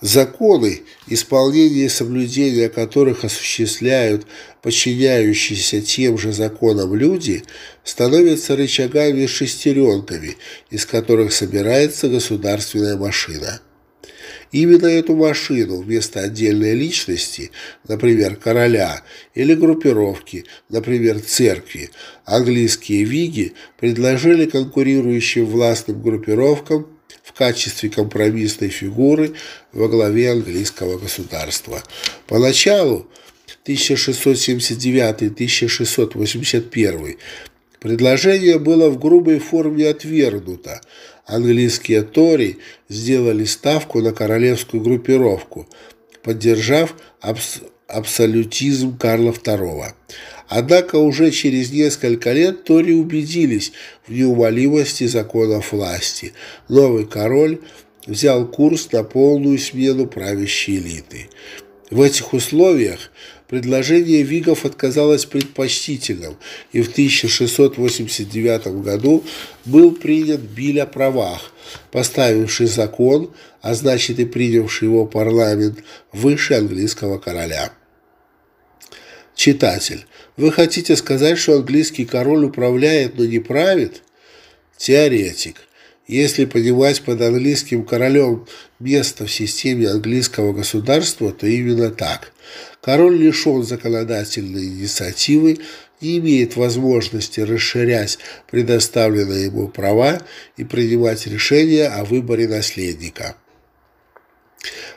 Законы, исполнение и соблюдение которых осуществляют подчиняющиеся тем же законам люди, становятся рычагами шестеренками, из которых собирается государственная машина. Именно эту машину вместо отдельной личности, например, короля, или группировки, например, церкви, английские виги предложили конкурирующим властным группировкам в качестве компромиссной фигуры во главе английского государства. Поначалу 1679-1681 предложение было в грубой форме отвергнуто. Английские тори сделали ставку на королевскую группировку, поддержав абс абсолютизм Карла II. Однако уже через несколько лет Тори убедились в неумолимости законов власти. Новый король взял курс на полную смену правящей элиты. В этих условиях предложение Вигов отказалось предпочтительным, и в 1689 году был принят Биль о правах, поставивший закон, а значит и принявший его парламент, выше английского короля. Читатель. Вы хотите сказать, что английский король управляет, но не правит? Теоретик. Если понимать под английским королем место в системе английского государства, то именно так. Король лишен законодательной инициативы, не имеет возможности расширять предоставленные ему права и принимать решения о выборе наследника.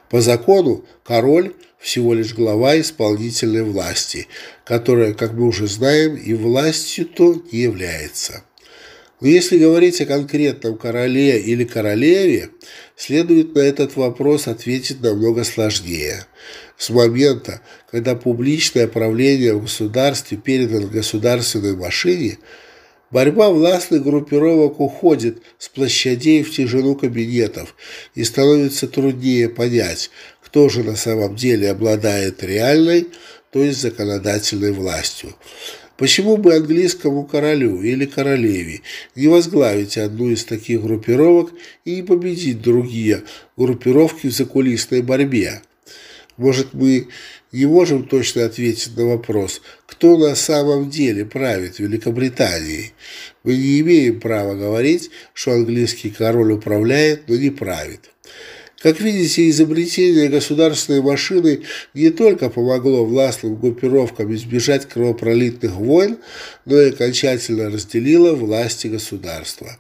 По закону король – всего лишь глава исполнительной власти, которая, как мы уже знаем, и властью-то не является. Но если говорить о конкретном короле или королеве, следует на этот вопрос ответить намного сложнее. С момента, когда публичное правление в государстве передано государственной машине, борьба властных группировок уходит с площадей в тяжелу кабинетов и становится труднее понять, кто же на самом деле обладает реальной, то есть законодательной властью. Почему бы английскому королю или королеве не возглавить одну из таких группировок и не победить другие группировки в закулисной борьбе? Может, мы не можем точно ответить на вопрос, кто на самом деле правит Великобританией. Мы не имеем права говорить, что английский король управляет, но не правит. Как видите, изобретение государственной машины не только помогло властным группировкам избежать кровопролитных войн, но и окончательно разделило власти государства.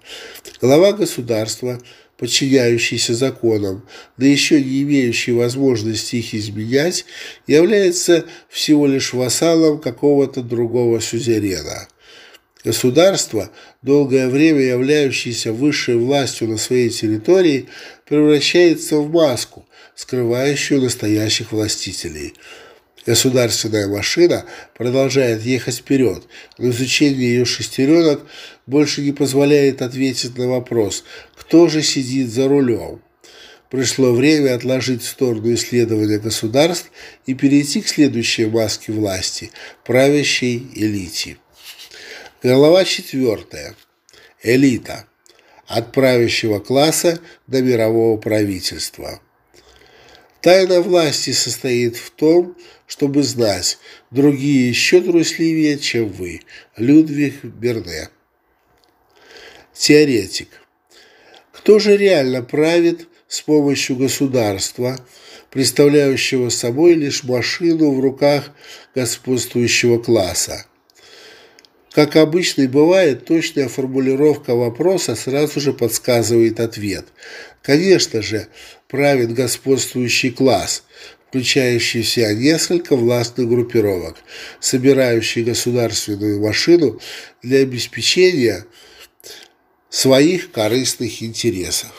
Глава государства подчиняющийся законам, да еще не имеющий возможности их изменять, является всего лишь вассалом какого-то другого сюзерена. Государство, долгое время являющееся высшей властью на своей территории, превращается в маску, скрывающую настоящих властителей. Государственная машина продолжает ехать вперед, но изучение ее шестеренок больше не позволяет ответить на вопрос, кто же сидит за рулем. Пришло время отложить в сторону исследования государств и перейти к следующей маске власти – правящей элите. Глава четвертая. Элита – от правящего класса до мирового правительства. Тайна власти состоит в том, чтобы знать, другие еще трусливее, чем вы. Людвиг Берне. Теоретик. Кто же реально правит с помощью государства, представляющего собой лишь машину в руках господствующего класса? Как обычно и бывает, точная формулировка вопроса сразу же подсказывает ответ. Конечно же, правит господствующий класс, включающий в себя несколько властных группировок, собирающий государственную машину для обеспечения своих корыстных интересов.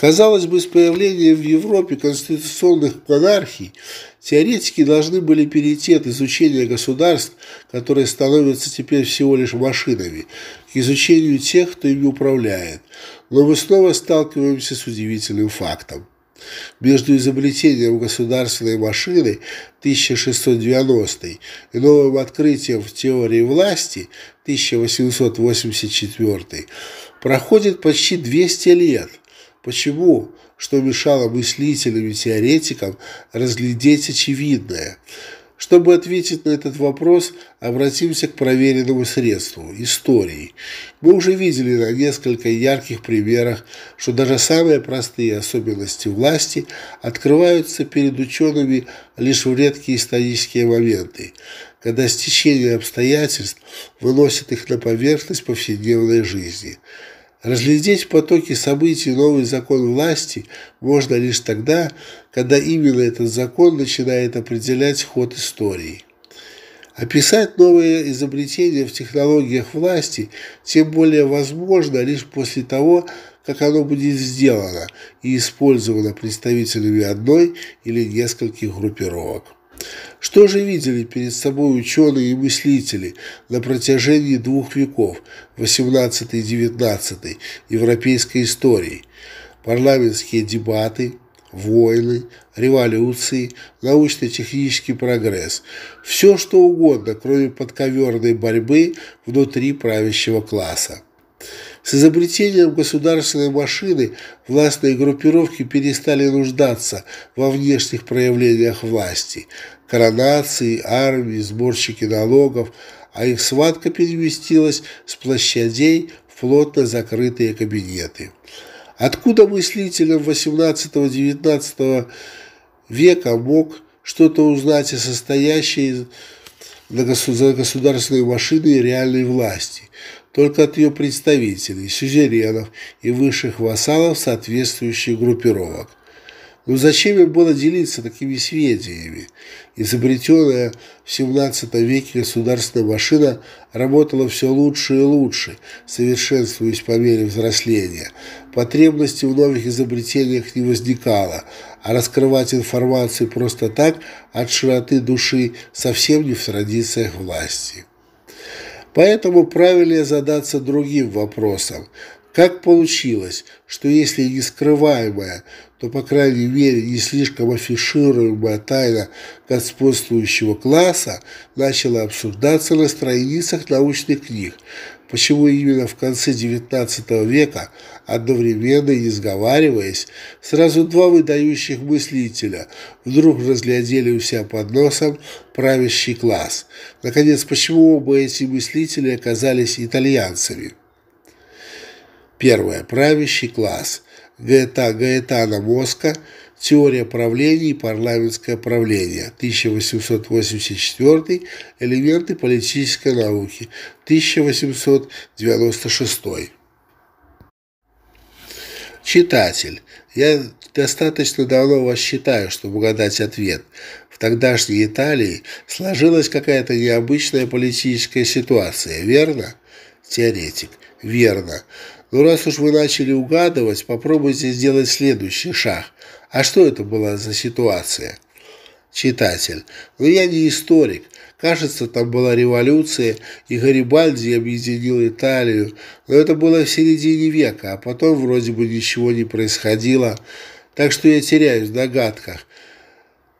Казалось бы, с появлением в Европе конституционных монархий – Теоретики должны были перейти от изучения государств, которые становятся теперь всего лишь машинами, к изучению тех, кто ими управляет. Но мы снова сталкиваемся с удивительным фактом. Между изобретением государственной машины 1690 и новым открытием в теории власти 1884 проходит почти 200 лет. Почему? что мешало мыслителям и теоретикам разглядеть очевидное. Чтобы ответить на этот вопрос, обратимся к проверенному средству – истории. Мы уже видели на несколько ярких примерах, что даже самые простые особенности власти открываются перед учеными лишь в редкие исторические моменты, когда стечение обстоятельств выносит их на поверхность повседневной жизни – Разглядеть в потоке событий новый закон власти можно лишь тогда, когда именно этот закон начинает определять ход истории. Описать новые изобретения в технологиях власти тем более возможно лишь после того, как оно будет сделано и использовано представителями одной или нескольких группировок. Что же видели перед собой ученые и мыслители на протяжении двух веков, 18-19, европейской истории? Парламентские дебаты, войны, революции, научно-технический прогресс. Все что угодно, кроме подковерной борьбы внутри правящего класса. С изобретением государственной машины властные группировки перестали нуждаться во внешних проявлениях власти. Коронации, армии, сборщики налогов, а их схватка переместилась с площадей в плотно закрытые кабинеты. Откуда мыслителям XVIII-XIX века мог что-то узнать о состоящей на государственной машины реальной власти? только от ее представителей, сюзеренов и высших вассалов соответствующих группировок. Но ну, зачем им было делиться такими сведениями? Изобретенная в XVII веке государственная машина работала все лучше и лучше, совершенствуясь по мере взросления. Потребности в новых изобретениях не возникало, а раскрывать информацию просто так от широты души совсем не в традициях власти. Поэтому правильнее задаться другим вопросом. Как получилось, что если не скрываемая, то, по крайней мере, не слишком афишируемая тайна господствующего класса начала обсуждаться на страницах научных книг, почему именно в конце XIX века, одновременно не сговариваясь, сразу два выдающих мыслителя вдруг разглядели у себя под носом правящий класс. Наконец, почему оба эти мыслители оказались итальянцами? Первое. Правящий класс. Гаэта Гаэтана Моска. Теория правления и парламентское правление. 1884. Элементы политической науки. 1896. Читатель. Я достаточно давно вас считаю, чтобы угадать ответ. В тогдашней Италии сложилась какая-то необычная политическая ситуация, верно? Теоретик. Верно. Ну раз уж вы начали угадывать, попробуйте сделать следующий шаг. А что это была за ситуация? Читатель. Ну я не историк. Кажется, там была революция, и Гарибальди объединил Италию. Но это было в середине века, а потом вроде бы ничего не происходило. Так что я теряюсь в догадках.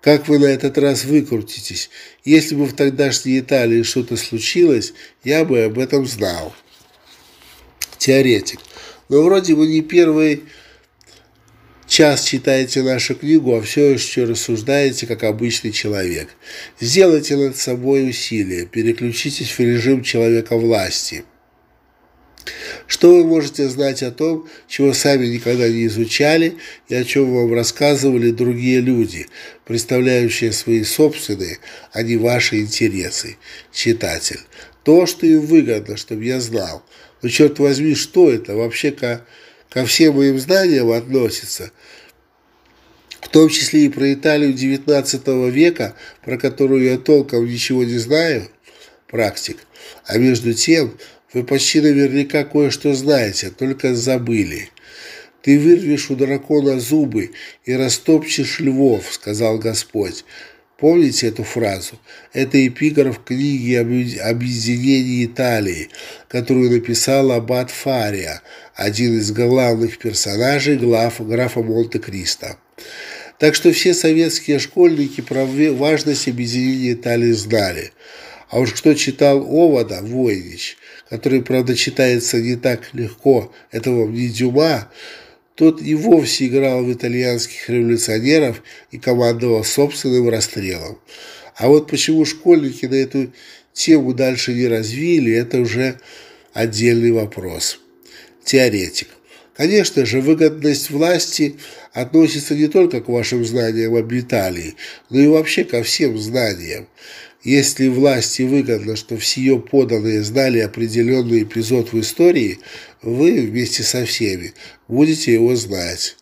Как вы на этот раз выкрутитесь? Если бы в тогдашней Италии что-то случилось, я бы об этом знал теоретик. Но вроде вы не первый час читаете нашу книгу, а все еще рассуждаете, как обычный человек. Сделайте над собой усилия, переключитесь в режим человека власти. Что вы можете знать о том, чего сами никогда не изучали и о чем вам рассказывали другие люди, представляющие свои собственные, а не ваши интересы, читатель? То, что им выгодно, чтобы я знал – но, ну, черт возьми, что это? Вообще ко, ко всем моим знаниям относится. В том числе и про Италию XIX века, про которую я толком ничего не знаю, практик. А между тем, вы почти наверняка кое-что знаете, только забыли. «Ты вырвешь у дракона зубы и растопчешь львов», — сказал Господь. Помните эту фразу? Это эпиграф книги «Объединение Италии», которую написал Аббат Фария, один из главных персонажей глав, графа Монте-Кристо. Так что все советские школьники про важность объединения Италии знали. А уж кто читал Овода, Войнич, который, правда, читается не так легко, это вам не Дюма, тот и вовсе играл в итальянских революционеров и командовал собственным расстрелом. А вот почему школьники на эту тему дальше не развили, это уже отдельный вопрос. Теоретик. Конечно же, выгодность власти относится не только к вашим знаниям об Италии, но и вообще ко всем знаниям. Если власти выгодно, что все ее поданные знали определенный эпизод в истории, вы вместе со всеми будете его знать.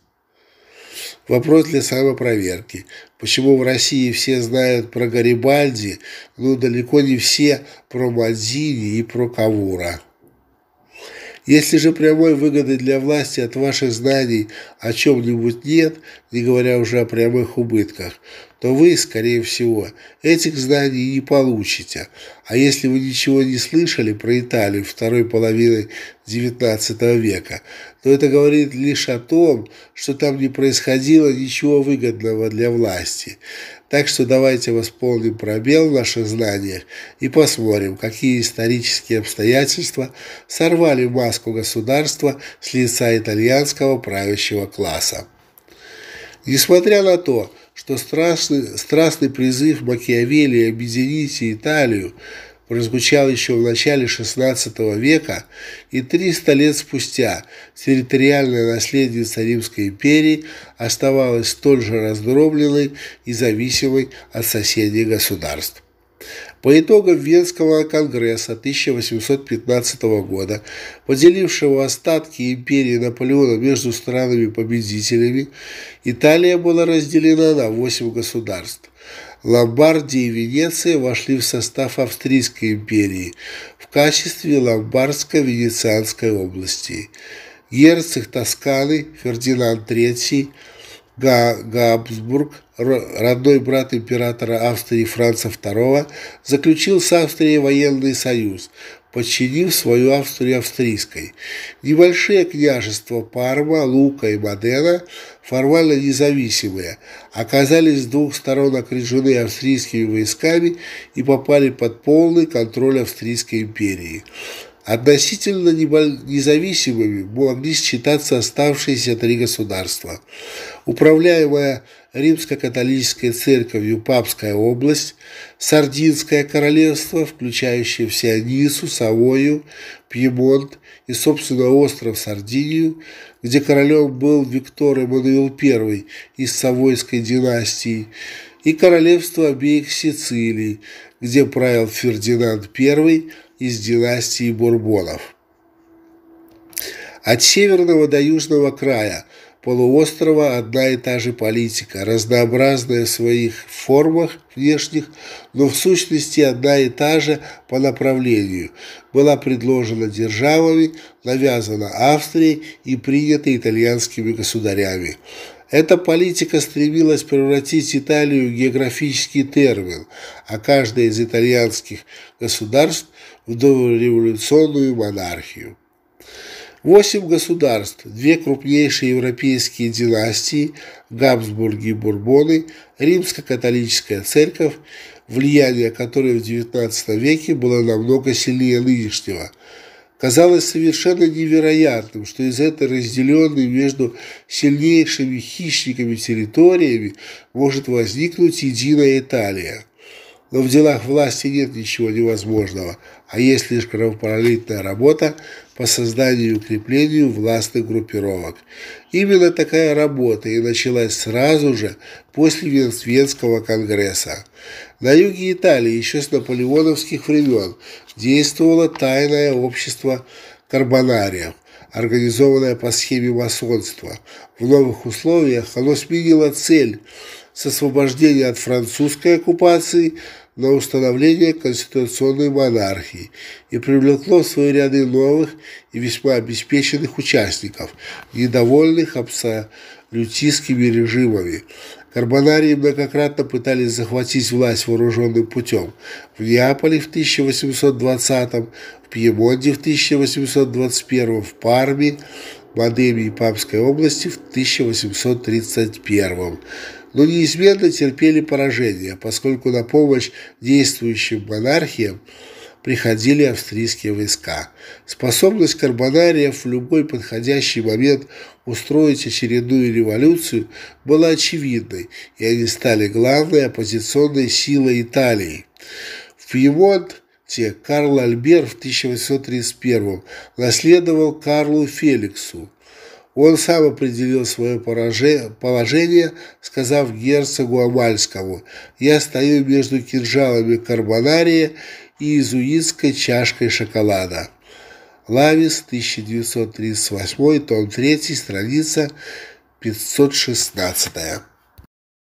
Вопрос для самопроверки. Почему в России все знают про Гарибальди, но далеко не все про Мадзини и про Кавура? Если же прямой выгоды для власти от ваших знаний о чем-нибудь нет, не говоря уже о прямых убытках, то вы, скорее всего, этих знаний не получите. А если вы ничего не слышали про Италию второй половины XIX века, то это говорит лишь о том, что там не происходило ничего выгодного для власти. Так что давайте восполним пробел в наших знаниях и посмотрим, какие исторические обстоятельства сорвали маску государства с лица итальянского правящего класса. Несмотря на то, что страстный, страстный призыв Макиавелли объединить Италию прозвучал еще в начале XVI века, и 300 лет спустя территориальное наследие Римской империи оставалось столь же раздробленной и зависимой от соседей государств. По итогам Венского конгресса 1815 года, поделившего остатки империи Наполеона между странами-победителями, Италия была разделена на 8 государств – Ломбардия и Венеция вошли в состав Австрийской империи в качестве Ломбардско-Венецианской области. Герцог Тосканы Фердинанд III Габсбург, родной брат императора Австрии Франца II, заключил с Австрией военный союз, подчинив свою Австрию австрийской. Небольшие княжества Парма, Лука и Модена формально независимые, оказались с двух сторон окружены австрийскими войсками и попали под полный контроль Австрийской империи. Относительно независимыми могли считаться оставшиеся три государства. Управляемая римско-католической церковью Папская область, Сардинское королевство, включающее в Сионису, Савою, Пьемонт и, собственно, остров Сардинию, где королем был Виктор Эммануил I из Савойской династии, и королевство обеих Сицилий, где правил Фердинанд I из династии Бурбонов. От северного до южного края – полуострова одна и та же политика, разнообразная в своих формах внешних, но в сущности одна и та же по направлению, была предложена державами, навязана Австрией и принята итальянскими государями. Эта политика стремилась превратить Италию в географический термин, а каждое из итальянских государств в дореволюционную монархию. Восемь государств, две крупнейшие европейские династии – Габсбурги и Бурбоны, римско-католическая церковь, влияние которой в XIX веке было намного сильнее нынешнего. Казалось совершенно невероятным, что из этой разделенной между сильнейшими хищниками территориями может возникнуть единая Италия – но в делах власти нет ничего невозможного, а есть лишь кровопролитная работа, по созданию и укреплению властных группировок. Именно такая работа и началась сразу же после Венского конгресса. На юге Италии еще с наполеоновских времен действовало тайное общество карбонариев, организованное по схеме масонства. В новых условиях оно сменило цель с освобождения от французской оккупации – на установление конституционной монархии и привлекло в свои ряды новых и весьма обеспеченных участников, недовольных абсолютистскими режимами. Карбонарии многократно пытались захватить власть вооруженным путем. В Неаполе в 1820, в Пьемонде в 1821, в Парме Модемии Папской области в 1831 но неизменно терпели поражение, поскольку на помощь действующим монархиям приходили австрийские войска. Способность карбонариев в любой подходящий момент устроить очередную революцию была очевидной, и они стали главной оппозиционной силой Италии. В Пьемонт те Карл Альбер в 1831 наследовал Карлу Феликсу. Он сам определил свое положение, сказав герцогу Амальскому «Я стою между кинжалами карбонария и иезуитской чашкой шоколада». Лавис, 1938, том 3, страница 516.